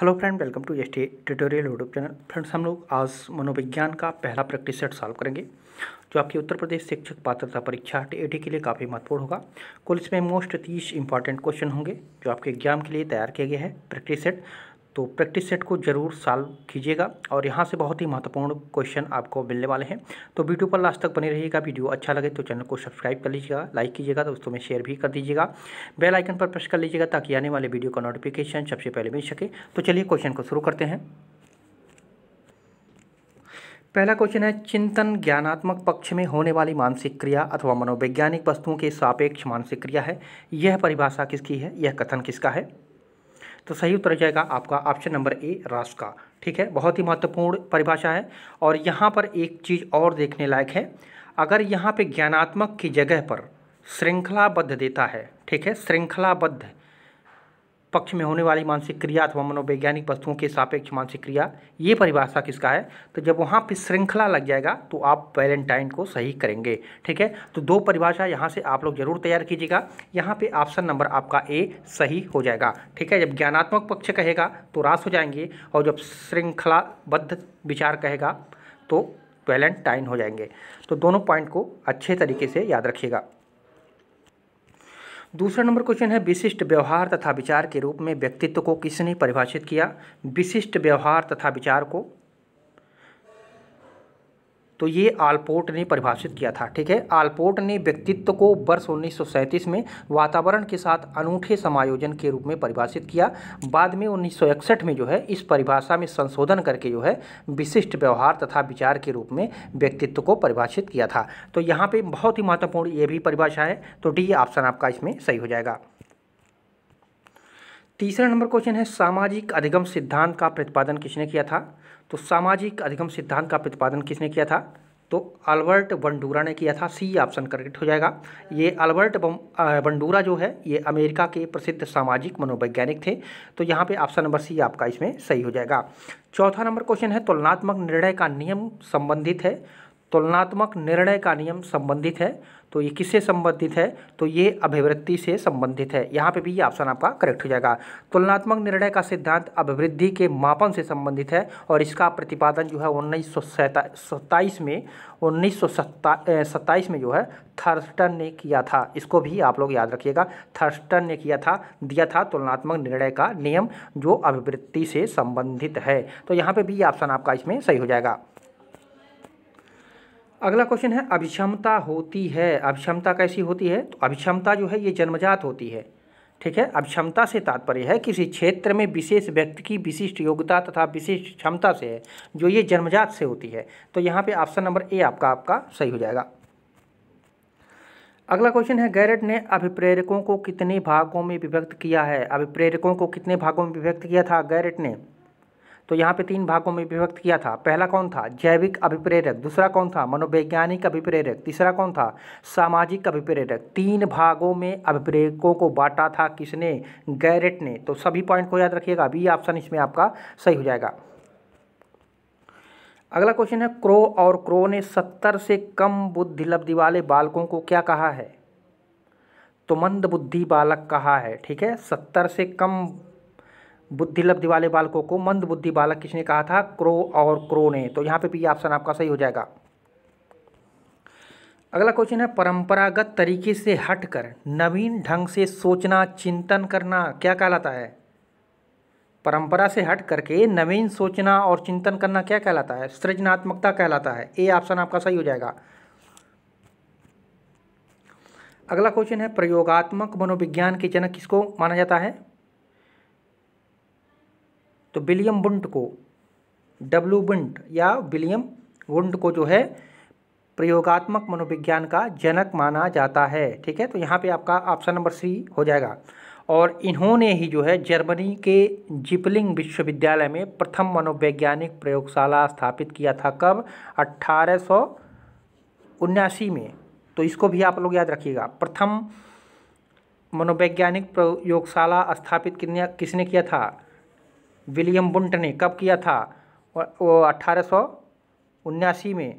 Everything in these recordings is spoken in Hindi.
hello friend welcome to S T tutorial YouTube channel friends हम लोग आज मनोविज्ञान का पहला प्रैक्टिस सेट सॉल्व करेंगे जो आपकी उत्तर प्रदेश शिक्षक पात्रता परीक्षा टी के लिए काफ़ी महत्वपूर्ण होगा कुल इसमें मोस्ट तीस इंपॉर्टेंट क्वेश्चन होंगे जो आपके एग्जाम के लिए तैयार किए गए हैं प्रैक्टिस सेट तो प्रैक्टिस सेट को जरूर सॉल्व कीजिएगा और यहाँ से बहुत ही महत्वपूर्ण क्वेश्चन आपको मिलने वाले हैं तो वीडियो पर लास्ट तक बने रहिएगा वीडियो अच्छा लगे तो चैनल को सब्सक्राइब कर लीजिएगा लाइक कीजिएगा दोस्तों में शेयर भी कर दीजिएगा बेल आइकन पर प्रेस कर लीजिएगा ताकि आने वाले वीडियो का नोटिफिकेशन सबसे पहले मिल सके तो चलिए क्वेश्चन को शुरू करते हैं पहला क्वेश्चन है चिंतन ज्ञानात्मक पक्ष में होने वाली मानसिक क्रिया अथवा मनोवैज्ञानिक वस्तुओं के सापेक्ष मानसिक क्रिया है यह परिभाषा किसकी है यह कथन किसका है तो सही उत्तर हो जाएगा आपका ऑप्शन नंबर ए राष्ट्र का ठीक है बहुत ही महत्वपूर्ण परिभाषा है और यहाँ पर एक चीज़ और देखने लायक है अगर यहाँ पे ज्ञानात्मक की जगह पर श्रृंखलाबद्ध देता है ठीक है श्रृंखलाबद्ध पक्ष में होने वाली मानसिक क्रिया अथवा मनोवैज्ञानिक वस्तुओं के सापेक्ष मानसिक क्रिया ये परिभाषा किसका है तो जब वहाँ पर श्रृंखला लग जाएगा तो आप वैलेंटाइन को सही करेंगे ठीक है तो दो परिभाषा यहाँ से आप लोग जरूर तैयार कीजिएगा यहाँ पे ऑप्शन नंबर आपका ए सही हो जाएगा ठीक है जब ज्ञानात्मक पक्ष कहेगा तो रास हो जाएंगे और जब श्रृंखलाबद्ध विचार कहेगा तो वैलेंटाइन हो जाएंगे तो दोनों पॉइंट को अच्छे तरीके से याद रखिएगा दूसरा नंबर क्वेश्चन है विशिष्ट व्यवहार तथा विचार के रूप में व्यक्तित्व को किसने परिभाषित किया विशिष्ट व्यवहार तथा विचार को तो ये आलपोर्ट ने परिभाषित किया था ठीक है आलपोर्ट ने व्यक्तित्व को वर्ष उन्नीस में वातावरण के साथ अनूठे समायोजन के रूप में परिभाषित किया बाद में उन्नीस में जो है इस परिभाषा में संशोधन करके जो है विशिष्ट व्यवहार तथा विचार के रूप में व्यक्तित्व को परिभाषित किया था तो यहाँ पर बहुत ही महत्वपूर्ण ये भी परिभाषा है तो डी ऑप्शन आपका इसमें सही हो जाएगा तीसरा नंबर क्वेश्चन है सामाजिक अधिगम सिद्धांत का प्रतिपादन किसने किया था तो सामाजिक अधिगम सिद्धांत का प्रतिपादन किसने किया था तो अल्बर्ट बंडूरा ने किया था सी ऑप्शन करेक्ट हो जाएगा ये अल्बर्ट बंडूरा जो है ये अमेरिका के प्रसिद्ध सामाजिक मनोवैज्ञानिक थे तो यहाँ पे ऑप्शन नंबर सी आपका इसमें सही हो जाएगा चौथा नंबर क्वेश्चन है तुलनात्मक निर्णय का नियम संबंधित है तुलनात्मक निर्णय का नियम संबंधित है तो ये किससे संबंधित है तो ये अभिवृत्ति से संबंधित है यहाँ पे भी ये ऑप्शन आपका करेक्ट हो जाएगा तुलनात्मक निर्णय का सिद्धांत अभिवृद्धि के मापन से संबंधित है और इसका प्रतिपादन जो है उन्नीस सत्ताईस में उन्नीस सत्ताईस में जो है थर्स्टन ने किया था इसको भी आप लोग याद रखिएगा थर्स्टन ने किया था दिया था तुलनात्मक निर्णय का नियम जो अभिवृत्ति से संबंधित है तो यहाँ पर भी ये ऑप्शन आपका इसमें सही हो जाएगा अगला क्वेश्चन है अभिक्षमता होती है अभिक्षमता कैसी होती है तो अभिक्षमता जो है ये जन्मजात होती है ठीक है अभिक्षमता से तात्पर्य है किसी क्षेत्र में विशेष व्यक्ति की विशिष्ट योग्यता तथा विशिष्ट क्षमता से है जो ये जन्मजात से होती है तो यहाँ पे ऑप्शन नंबर ए आपका आपका सही हो जाएगा अगला क्वेश्चन है गैरेट ने अभिप्रेरकों को कितने भागों में विभक्त किया है अभिप्रेरकों को कितने भागों में विभक्त किया था गैरेट ने तो यहाँ पे तीन भागों में विभक्त किया था पहला कौन था जैविक अभिप्रेरक दूसरा कौन था मनोवैज्ञानिक अभिप्रेरक तीसरा कौन था सामाजिक अभिप्रेरक तीन भागों में अभिप्रेरकों को बांटा था किसने गैरेट ने तो सभी पॉइंट को याद रखिएगा अभी ऑप्शन इसमें आपका सही हो जाएगा अगला क्वेश्चन है क्रो और क्रो ने सत्तर से कम बुद्धि लब्धि वाले बालकों को क्या कहा है तो मंद बुद्धि बालक कहा है ठीक है सत्तर से कम बुद्धिलब्धि वाले बालकों को मंद बुद्धि बालक किसने कहा था क्रो और क्रो ने तो यहाँ पे भी ऑप्शन आपका सही हो जाएगा अगला क्वेश्चन है परंपरागत तरीके से हटकर नवीन ढंग से सोचना चिंतन करना क्या कहलाता है परंपरा से हट करके नवीन सोचना और चिंतन करना क्या कहलाता है सृजनात्मकता कहलाता है ए ऑप्शन आपका सही हो जाएगा अगला क्वेश्चन है प्रयोगात्मक मनोविज्ञान के जनक किसको माना जाता है तो विलियम बुंट को डब्ल्यू बुंट या विलियम बुंट को जो है प्रयोगात्मक मनोविज्ञान का जनक माना जाता है ठीक है तो यहाँ पे आपका ऑप्शन नंबर सी हो जाएगा और इन्होंने ही जो है जर्मनी के जिपलिंग विश्वविद्यालय में प्रथम मनोवैज्ञानिक प्रयोगशाला स्थापित किया था कब अट्ठारह में तो इसको भी आप लोग याद रखिएगा प्रथम मनोवैज्ञानिक प्रयोगशाला स्थापित किसने किया था विलियम बुंट ने कब किया था वो अट्ठारह में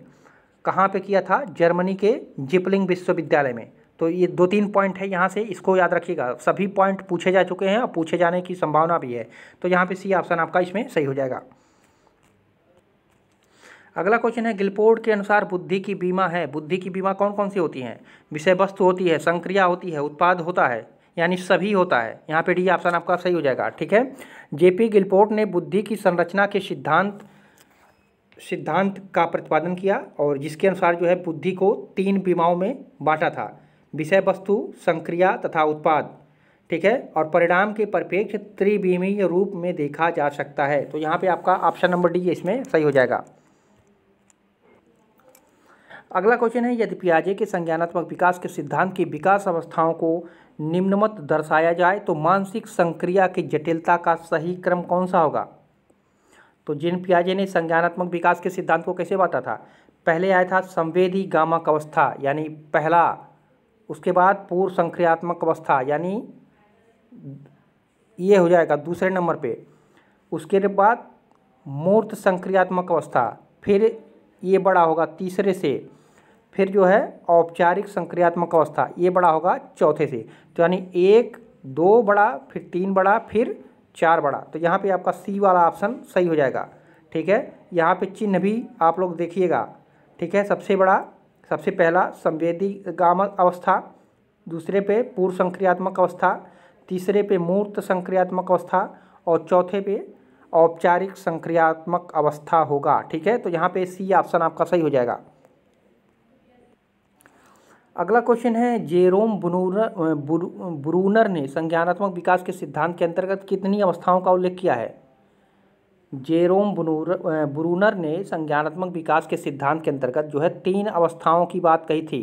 कहाँ पे किया था जर्मनी के जिपलिंग विश्वविद्यालय में तो ये दो तीन पॉइंट है यहाँ से इसको याद रखिएगा सभी पॉइंट पूछे जा चुके हैं और पूछे जाने की संभावना भी है तो यहाँ पे सी ऑप्शन आपका इसमें सही हो जाएगा अगला क्वेश्चन है गिलपोर्ड के अनुसार बुद्धि की बीमा है बुद्धि की बीमा कौन कौन सी होती हैं विषय वस्तु होती है संक्रिया होती है उत्पाद होता है यानी सभी होता है यहाँ पे डी ऑप्शन आपका सही हो जाएगा ठीक है जेपी गिलपोर्ट ने बुद्धि की संरचना के सिद्धांत सिद्धांत का प्रतिपादन किया और जिसके अनुसार जो है बुद्धि को तीन बीमाओं में बांटा था विषय वस्तु संक्रिया तथा उत्पाद ठीक है और परिणाम के परिपेक्ष त्रिबीमीय रूप में देखा जा सकता है तो यहाँ पे आपका ऑप्शन नंबर डी इसमें सही हो जाएगा अगला क्वेश्चन है यदि पियाजे के संज्ञानात्मक विकास के सिद्धांत की विकास अवस्थाओं को निम्नमत दर्शाया जाए तो मानसिक संक्रिया की जटिलता का सही क्रम कौन सा होगा तो जिन पियाजे ने संज्ञानात्मक विकास के सिद्धांत को कैसे बांटा था पहले आया था संवेदी गामक अवस्था यानी पहला उसके बाद पूर्व संक्रियात्मक अवस्था यानी ये हो जाएगा दूसरे नंबर पे उसके बाद मूर्त संक्रियात्मक अवस्था फिर ये बड़ा होगा तीसरे से फिर जो है औपचारिक संक्रियात्मक अवस्था ये बड़ा होगा चौथे से तो यानी एक दो बड़ा फिर तीन बड़ा फिर चार बड़ा तो यहाँ पे आपका सी वाला ऑप्शन सही हो जाएगा ठीक है यहाँ पे चिन्ह भी आप लोग देखिएगा ठीक है सबसे बड़ा सबसे पहला संवेदी गामक अवस्था दूसरे पे पूर्व संक्रियात्मक अवस्था तीसरे पे मूर्त संक्रियात्मक अवस्था और चौथे पे औपचारिक संक्रियात्मक अवस्था होगा ठीक है तो यहाँ पे सी ऑप्शन आपका सही हो जाएगा अगला क्वेश्चन है जेरोम बुनूर ब्रूनर ने संज्ञानात्मक विकास के सिद्धांत के अंतर्गत कितनी अवस्थाओं का उल्लेख किया है जेरोम बुनूर ब्रूनर ने संज्ञानात्मक विकास के सिद्धांत के अंतर्गत जो है तीन अवस्थाओं की बात कही थी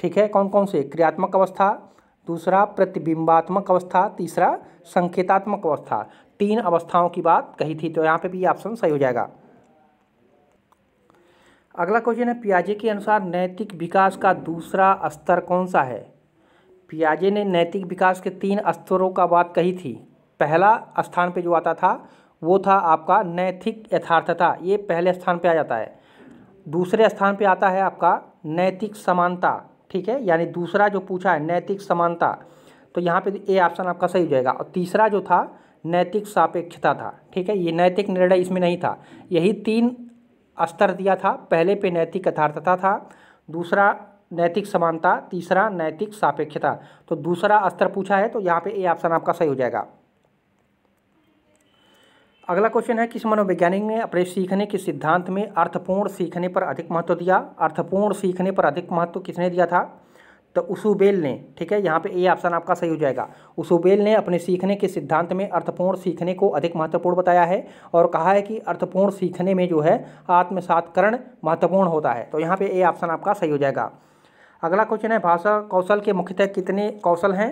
ठीक है कौन कौन से क्रियात्मक अवस्था दूसरा प्रतिबिंबात्मक अवस्था तीसरा संकेतात्मक अवस्था तीन अवस्थाओं की बात कही थी तो यहाँ पे भी ऑप्शन सही हो जाएगा अगला क्वेश्चन है पियाजे के अनुसार नैतिक विकास का दूसरा स्तर कौन सा है पियाजे ने नैतिक विकास के तीन स्तरों का बात कही थी पहला स्थान पे जो आता था वो था आपका नैतिक यथार्थता ये पहले स्थान पे आ जाता है दूसरे स्थान पे आता है आपका नैतिक समानता ठीक है यानी दूसरा जो पूछा है नैतिक समानता तो यहाँ पे ए ऑप्शन आपका सही हो जाएगा और तीसरा जो था नैतिक सापेक्षता था ठीक है ये नैतिक निर्णय इसमें नहीं था यही तीन स्तर दिया था पहले पे नैतिक यथार्थता था दूसरा नैतिक समानता तीसरा नैतिक सापेक्षता तो दूसरा स्तर पूछा है तो यहाँ पे ए ऑप्शन आपका सही हो जाएगा अगला क्वेश्चन है किस मनोवैज्ञानिक ने अपने सीखने के सिद्धांत में अर्थपूर्ण सीखने पर अधिक महत्व दिया अर्थपूर्ण सीखने पर अधिक महत्व किसने दिया था तो उसुबेल ने ठीक है यहाँ पे ए ऑप्शन आपका सही हो जाएगा उसुबेल ने अपने सीखने के सिद्धांत में अर्थपूर्ण सीखने को अधिक महत्वपूर्ण बताया है और कहा है कि अर्थपूर्ण सीखने में जो है आत्मसातकरण महत्वपूर्ण होता है तो यहाँ पे ए ऑप्शन आपका सही हो जाएगा अगला क्वेश्चन है भाषा कौशल के मुख्यतः कितने कौशल हैं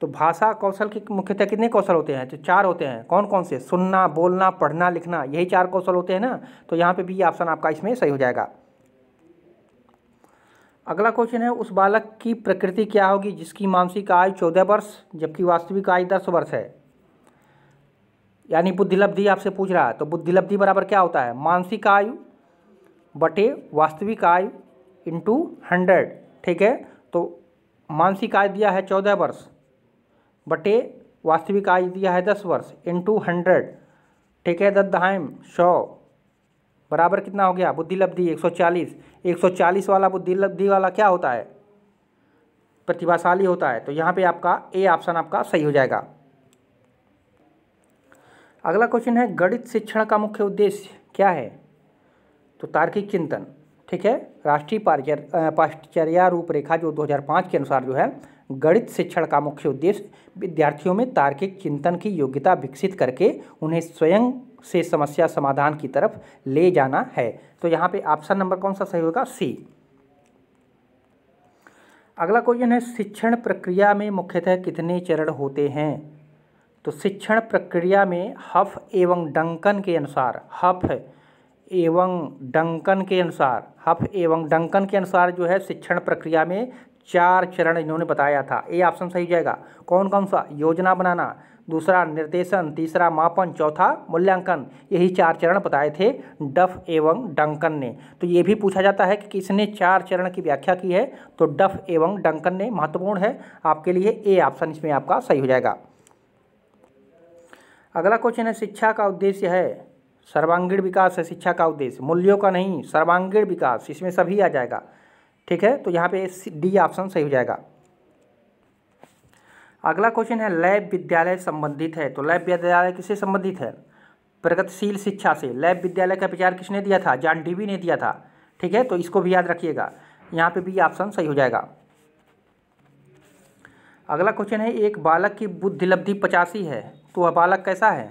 तो भाषा कौशल के मुख्यतः कितने कौशल होते हैं तो चार होते हैं कौन कौन से सुनना बोलना पढ़ना लिखना यही चार कौशल होते हैं ना तो यहाँ पर भी ऑप्शन आपका इसमें सही हो जाएगा अगला क्वेश्चन है उस बालक की प्रकृति क्या होगी जिसकी मानसिक आयु चौदह वर्ष जबकि वास्तविक आयु दस वर्ष है यानी बुद्धिलब्धि आपसे पूछ रहा है तो बुद्धिलब्धि बराबर क्या होता है मानसिक आयु बटे वास्तविक आयु इंटू हंड्रेड ठीक है तो मानसिक आयु दिया है चौदह वर्ष बटे वास्तविक आयु दिया है दस वर्ष इंटू हंड्रेड ठीक है दत्म सौ बराबर कितना हो गया बुद्धिलब्धि एक सौ चालीस 140 वाला बुद्धि दी वाला क्या होता है प्रतिभाशाली होता है तो यहाँ पे आपका ए ऑप्शन आपका सही हो जाएगा अगला क्वेश्चन है गणित शिक्षण का मुख्य उद्देश्य क्या है तो तार्किक चिंतन ठीक है राष्ट्रीय पाश्चर्या रूपरेखा जो 2005 के अनुसार जो है गणित शिक्षण का मुख्य उद्देश्य विद्यार्थियों में तार्किक चिंतन की योग्यता विकसित करके उन्हें स्वयं से समस्या समाधान की तरफ ले जाना है तो यहाँ पे ऑप्शन नंबर कौन सा सही होगा सी अगला क्वेश्चन है शिक्षण प्रक्रिया में मुख्यतः कितने चरण होते हैं तो शिक्षण प्रक्रिया में हफ एवं डंकन के अनुसार हफ एवं डंकन के अनुसार हफ एवं डंकन के अनुसार जो है शिक्षण प्रक्रिया में चार चरण इन्होंने बताया था ए ऑप्शन सही जाएगा कौन कौन सा योजना बनाना दूसरा निर्देशन तीसरा मापन चौथा मूल्यांकन यही चार चरण बताए थे डफ एवं डंकन ने तो ये भी पूछा जाता है कि किसने चार चरण की व्याख्या की है तो डफ एवं डंकन ने महत्वपूर्ण है आपके लिए ए ऑप्शन इसमें आपका सही हो जाएगा अगला क्वेश्चन है शिक्षा का उद्देश्य है सर्वांगीण विकास है शिक्षा का उद्देश्य मूल्यों का नहीं सर्वांगीण विकास इसमें सभी आ जाएगा ठीक है तो यहाँ पे डी ऑप्शन सही हो जाएगा अगला क्वेश्चन है लैब विद्यालय संबंधित है तो लैब विद्यालय किससे संबंधित है प्रगतिशील शिक्षा से लैब विद्यालय का विचार किसने दिया था जान डीवी ने दिया था ठीक है तो इसको भी याद रखिएगा यहाँ पे भी ऑप्शन सही हो जाएगा अगला क्वेश्चन है एक बालक की बुद्धिलब्धि पचासी है तो वह बालक कैसा है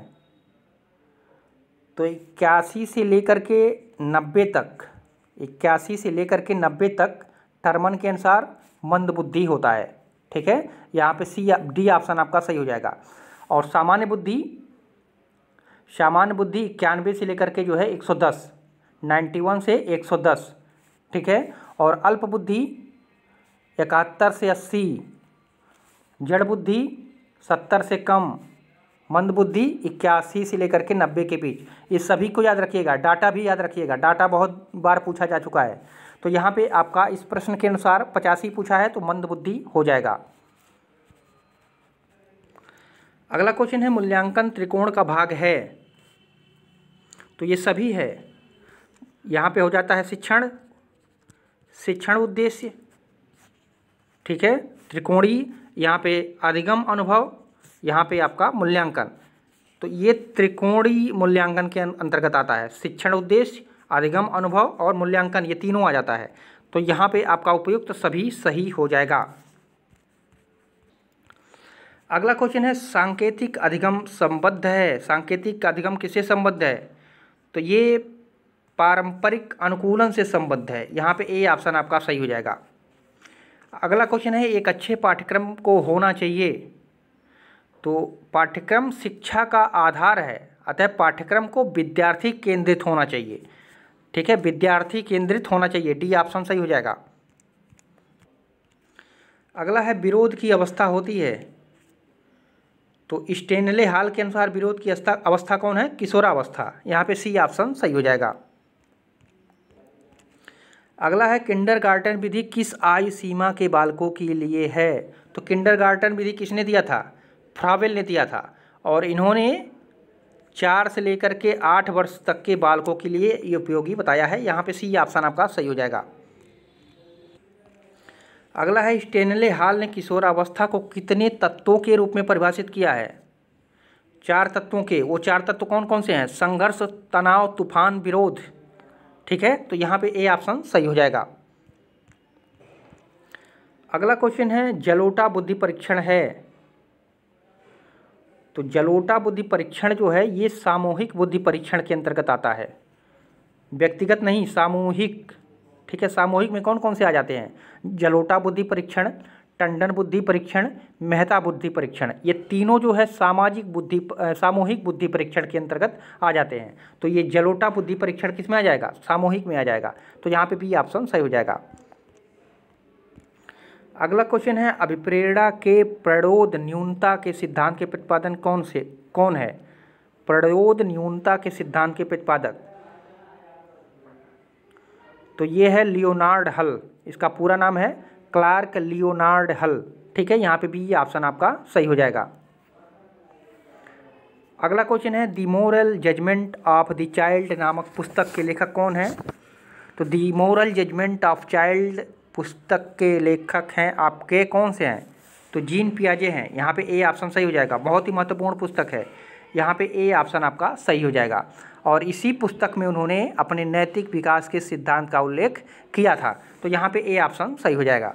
तो इक्यासी से लेकर के नब्बे तक इक्यासी से लेकर के नब्बे तक टर्मन के अनुसार मंदबुद्धि होता है ठीक है यहाँ पे सी डी ऑप्शन आपका सही हो जाएगा और सामान्य बुद्धि सामान्य बुद्धि इक्यानवे से लेकर के जो है 110 91 से 110 ठीक है और अल्प बुद्धि इकहत्तर से अस्सी जड़ बुद्धि सत्तर से कम मंदबुद्धि इक्यासी से लेकर के नब्बे के बीच ये सभी को याद रखिएगा डाटा भी याद रखिएगा डाटा बहुत बार पूछा जा चुका है तो यहाँ पे आपका इस प्रश्न के अनुसार पचासी पूछा है तो मंदबुद्धि हो जाएगा अगला क्वेश्चन है मूल्यांकन त्रिकोण का भाग है तो ये सभी है यहाँ पे हो जाता है शिक्षण शिक्षण उद्देश्य ठीक है त्रिकोणी यहाँ पे अधिगम अनुभव यहाँ पे आपका मूल्यांकन तो ये त्रिकोणीय मूल्यांकन के अं-, अंतर्गत आता है शिक्षण उद्देश्य अधिगम अनुभव और मूल्यांकन ये तीनों आ जाता है तो यहाँ पे आपका उपयुक्त तो सभी सही हो जाएगा अगला क्वेश्चन है सांकेतिक अधिगम संबद्ध है सांकेतिक अधिगम किससे संबद्ध है तो ये पारंपरिक अनुकूलन से संबद्ध है यहाँ पे ए ऑप्शन आपका सही हो जाएगा अगला क्वेश्चन है एक अच्छे पाठ्यक्रम को होना चाहिए तो पाठ्यक्रम शिक्षा का आधार है अतः पाठ्यक्रम को विद्यार्थी केंद्रित होना चाहिए ठीक है विद्यार्थी केंद्रित होना चाहिए डी ऑप्शन सही हो जाएगा अगला है विरोध की अवस्था होती है तो स्टेनले हाल के अनुसार विरोध की अवस्था कौन है किशोरावस्था यहाँ पे सी ऑप्शन सही हो जाएगा अगला है किंडर गार्टन विधि किस आयु सीमा के बालकों के लिए है तो किंडर गार्टन विधि किसने दिया था फ्रावेल ने दिया था और इन्होंने चार से लेकर के आठ वर्ष तक के बालकों के लिए ये उपयोगी बताया है यहाँ पे सी ऑप्शन आपका सही हो जाएगा अगला है स्टेनले हाल ने किशोरावस्था को कितने तत्वों के रूप में परिभाषित किया है चार तत्वों के वो चार तत्व कौन कौन से हैं संघर्ष तनाव तूफान विरोध ठीक है तो यहाँ पे ए ऑप्शन सही हो जाएगा अगला क्वेश्चन है जलोटा बुद्धि परीक्षण है तो जलोटा बुद्धि परीक्षण जो है ये सामूहिक बुद्धि परीक्षण के अंतर्गत आता है व्यक्तिगत नहीं सामूहिक ठीक है सामूहिक में कौन कौन से आ जाते हैं जलोटा बुद्धि परीक्षण टंडन बुद्धि परीक्षण मेहता बुद्धि परीक्षण ये तीनों जो है सामाजिक बुद्धि सामूहिक बुद्धि परीक्षण के अंतर्गत आ जाते हैं तो ये जलोटा बुद्धि परीक्षण किस में आ जाएगा सामूहिक में आ जाएगा तो यहाँ पे भी ऑप्शन सही हो जाएगा अगला क्वेश्चन है अभिप्रेरणा के प्रणोद न्यूनता के सिद्धांत के प्रतिपादन कौन से कौन है प्रणोद न्यूनता के सिद्धांत के प्रतिपादक तो ये है लियोनार्ड हल इसका पूरा नाम है क्लार्क लियोनार्ड हल ठीक है यहाँ पे भी ये ऑप्शन आपका सही हो जाएगा अगला क्वेश्चन है the moral judgement of the child नामक पुस्तक के लेखक कौन है तो the moral judgement of child पुस्तक के लेखक हैं आपके कौन से हैं तो जीन पियाजे हैं यहाँ पे ए ऑप्शन सही हो जाएगा बहुत ही महत्वपूर्ण पुस्तक है यहाँ पे ए ऑप्शन आपका सही हो जाएगा और इसी पुस्तक में उन्होंने अपने नैतिक विकास के सिद्धांत का उल्लेख किया था तो यहाँ पे ए ऑप्शन सही हो जाएगा